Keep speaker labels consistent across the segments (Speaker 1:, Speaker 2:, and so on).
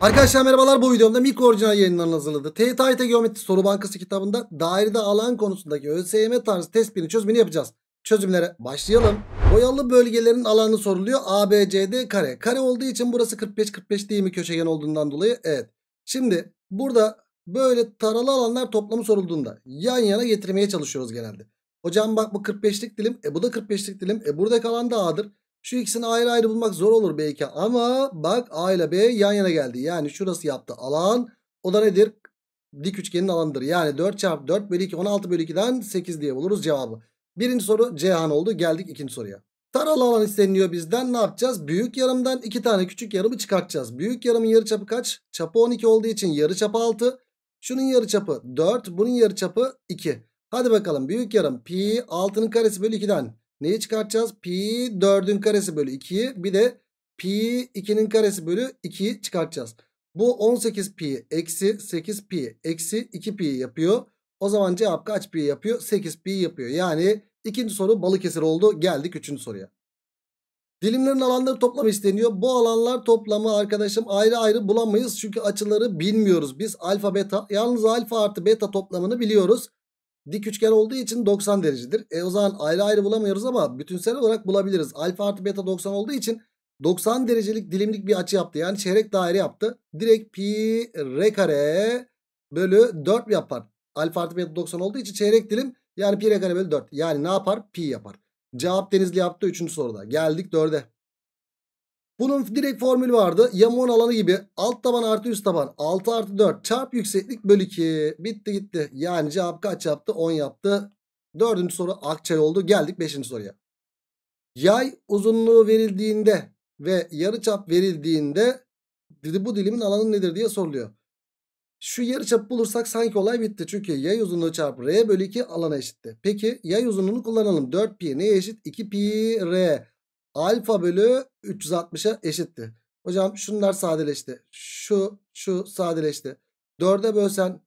Speaker 1: Arkadaşlar merhabalar bu videomda mikro orijinal yayınlarının hazırladığı TYT Geometri Soru Bankası kitabında dairede alan konusundaki ÖSYM tarzı test birini çözümünü yapacağız. Çözümlere başlayalım. Boyalı bölgelerin alanı soruluyor. A, B, C, D kare. Kare olduğu için burası 45-45 değil mi köşegen olduğundan dolayı? Evet. Şimdi burada böyle taralı alanlar toplamı sorulduğunda yan yana getirmeye çalışıyoruz genelde. Hocam bak bu 45'lik dilim. E bu da 45'lik dilim. E buradaki alan da A'dır. Şu ikisini ayrı ayrı bulmak zor olur belki ama bak A ile B yan yana geldi. Yani şurası yaptı alan. O da nedir? Dik üçgenin alanıdır. Yani 4 çarpı 4 bölü 2 16 bölü 2'den 8 diye buluruz cevabı. Birinci soru Cihan oldu. Geldik ikinci soruya. Taralı alan isteniliyor bizden. Ne yapacağız? Büyük yarımdan 2 tane küçük yarımı çıkartacağız. Büyük yarımın yarı çapı kaç? Çapı 12 olduğu için yarı çapı 6. Şunun yarı çapı 4. Bunun yarı çapı 2. Hadi bakalım büyük yarım pi 6'nın karesi bölü 2'den Neyi çıkartacağız? Pi 4'ün karesi bölü 2'yi bir de pi 2'nin karesi bölü 2'yi çıkartacağız. Bu 18 pi eksi 8 pi eksi 2 pi yapıyor. O zaman cevap kaç pi yapıyor? 8 pi yapıyor. Yani ikinci soru Balıkesir oldu. Geldik üçüncü soruya. Dilimlerin alanları toplamı isteniyor. Bu alanlar toplamı arkadaşım ayrı ayrı bulamayız. Çünkü açıları bilmiyoruz. Biz alfa beta yalnız alfa artı beta toplamını biliyoruz. Dik üçgen olduğu için 90 derecedir. E o zaman ayrı ayrı bulamıyoruz ama bütünsel olarak bulabiliriz. Alfa artı beta 90 olduğu için 90 derecelik dilimlik bir açı yaptı. Yani çeyrek daire yaptı. Direkt pi r kare bölü 4 yapar. Alfa artı beta 90 olduğu için çeyrek dilim yani pi r kare bölü 4. Yani ne yapar? Pi yapar. Cevap Denizli yaptı 3. soruda. Geldik 4'e. Bunun direkt formülü vardı. Yamuğun alanı gibi alt taban artı üst taban 6 artı 4 çarp yükseklik bölü 2. Bitti gitti. Yani cevap kaç yaptı? 10 yaptı. Dördüncü soru akçay oldu. Geldik beşinci soruya. Yay uzunluğu verildiğinde ve yarıçap verildiğinde bu dilimin alanı nedir diye soruluyor. Şu yarıçap bulursak sanki olay bitti. Çünkü yay uzunluğu çarpı r bölü 2 alana eşitti. Peki yay uzunluğunu kullanalım. 4 pi neye eşit? 2 pi r alfa bölü 360'a eşitti. Hocam şunlar sadeleşti. Şu şu sadeleşti. 4'e bölsen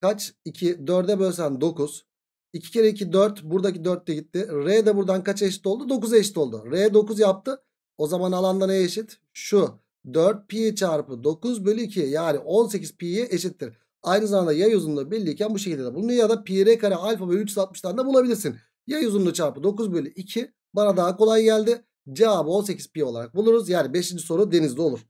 Speaker 1: kaç? 2. 4'e bölsen 9. 2 kere 2 4. Buradaki 4 de gitti. R de buradan kaç eşit oldu? 9'a eşit oldu. R 9 yaptı. O zaman alanda neye eşit? Şu. 4 pi çarpı 9 bölü 2 yani 18 pi'ye eşittir. Aynı zamanda yay uzunluğu birliyken bu şekilde de bulunuyor ya da pi r kare alfa bölü 360'tan da bulabilirsin. Yay uzunluğu çarpı 9 bölü 2 bana daha kolay geldi. Cevabı 18 pi olarak buluruz. Yani 5. soru denizde olur.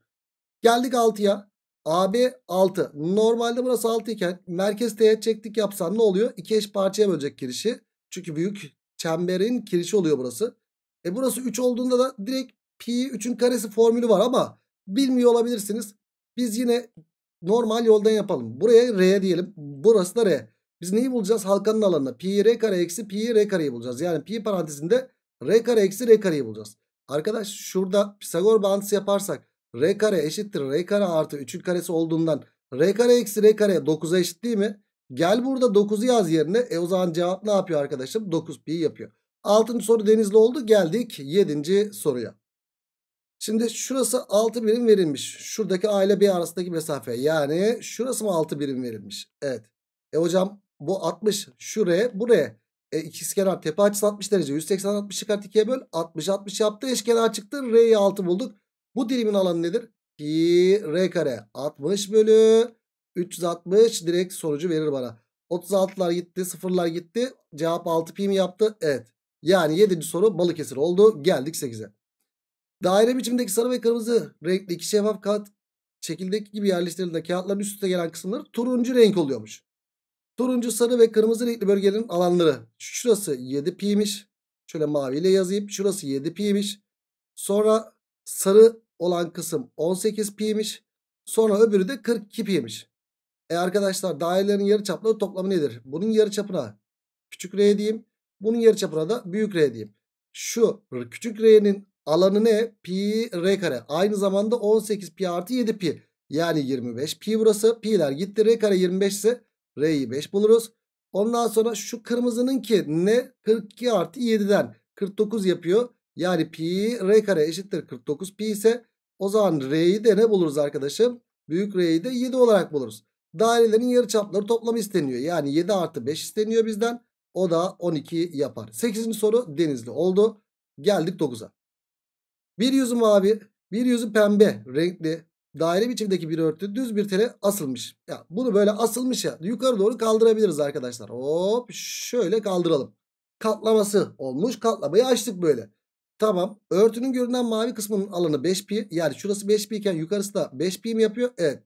Speaker 1: Geldik 6'ya. AB 6. Normalde burası 6 iken merkez teğet çektik yapsan ne oluyor? 2 eş parçaya bölecek kirişi. Çünkü büyük çemberin kirişi oluyor burası. E burası 3 olduğunda da direkt pi 3'ün karesi formülü var ama bilmiyor olabilirsiniz. Biz yine normal yoldan yapalım. Buraya r diyelim. Burası da r. Biz neyi bulacağız? Halkanın alanını. Pi r kare eksi pi r kareyi bulacağız. Yani pi parantezinde r kare eksi r kareyi bulacağız. Arkadaş şurada Pisagor bağıntısı yaparsak r kare eşittir r kare artı 3'ün karesi olduğundan r kare eksi r kare 9'a eşit değil mi? Gel burada 9'u yaz yerine. E o zaman cevap ne yapıyor arkadaşım? 9 pi yapıyor. 6. soru denizli oldu. Geldik 7. soruya. Şimdi şurası 6 birim verilmiş. Şuradaki A ile B arasındaki mesafe. Yani şurası mı 6 birim verilmiş? Evet. E hocam bu 60 şuraya, R bu R. E, ikizkenar tepe açısı 60 derece. 180 60 çıkart 2'ye böl. 60 60 yaptı. Eşkenar çıktı. R'yi 6 bulduk. Bu dilimin alanı nedir? Pi R kare. 60 bölü 360 direkt sonucu verir bana. 36'lar gitti. Sıfırlar gitti. Cevap 6 pi mi yaptı? Evet. Yani 7. soru Balıkesir oldu. Geldik 8'e. Daire biçimindeki sarı ve kırmızı renkli iki şeffaf kağıt şekildeki gibi yerleştirildiğinde kağıtların üst üste gelen kısımları turuncu renk oluyormuş. Turuncu, sarı ve kırmızı renkli bölgelerin alanları. Şurası 7 pi'ymiş. Şöyle maviyle yazayım. Şurası 7 pi'ymiş. Sonra sarı olan kısım 18 pi'ymiş. Sonra öbürü de 42 pi'ymiş. E arkadaşlar dairelerin yarıçapları toplamı nedir? Bunun yarıçapına küçük r diyeyim. Bunun yarıçapına da büyük r diyeyim. Şu küçük r'nin alanı ne? Pi r kare. Aynı zamanda 18 pi artı 7 pi. Yani 25 pi burası. Pi'ler gitti. R kare 25 ise R'yi 5 buluruz. Ondan sonra şu kırmızının ki ne? 42 artı 7'den 49 yapıyor. Yani pi R kare eşittir 49 pi ise o zaman R'yi de ne buluruz arkadaşım? Büyük R'yi de 7 olarak buluruz. Dairelerin yarıçapları toplamı isteniyor. Yani 7 artı 5 isteniyor bizden. O da 12 yapar. 8. soru denizli oldu. Geldik 9'a. Bir yüzü mavi, bir yüzü pembe renkli daire biçimdeki bir örtü düz bir tele asılmış. Ya bunu böyle asılmış ya yukarı doğru kaldırabiliriz arkadaşlar. Hop şöyle kaldıralım. Katlaması olmuş. Katlamayı açtık böyle. Tamam. Örtünün görünen mavi kısmının alanı 5 pi. Yani şurası 5 pi iken yukarısı da 5 pi mi yapıyor? Evet.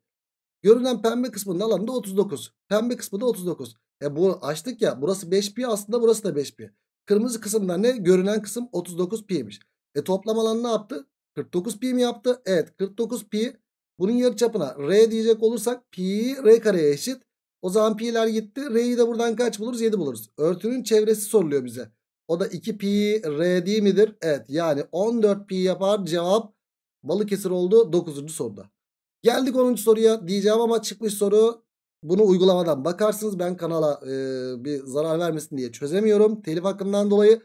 Speaker 1: Görünen pembe kısmının alanı da 39. Pembe kısmı da 39. E bu açtık ya. Burası 5 pi aslında burası da 5 pi. Kırmızı kısımdan ne? Görünen kısım 39 pi'ymiş. E toplam alan ne yaptı? 49 pi mi yaptı? Evet 49 pi bunun yarıçapına R diyecek olursak pi R kareye eşit. O zaman pi'ler gitti. R'yi de buradan kaç buluruz? 7 buluruz. Örtünün çevresi soruluyor bize. O da 2 pi R değil midir? Evet yani 14 pi yapar cevap Balıkesir oldu 9. soruda. Geldik 10. soruya diyeceğim ama çıkmış soru bunu uygulamadan bakarsınız. Ben kanala e, bir zarar vermesin diye çözemiyorum. Telif hakkından dolayı.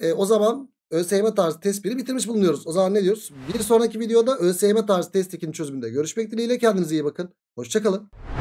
Speaker 1: E, o zaman ÖSYM tarzı test 1'i bitirmiş bulunuyoruz. O zaman ne diyoruz? Bir sonraki videoda ÖSYM tarzı test 2'nin çözümünde görüşmek dileğiyle. Kendinize iyi bakın. Hoşçakalın.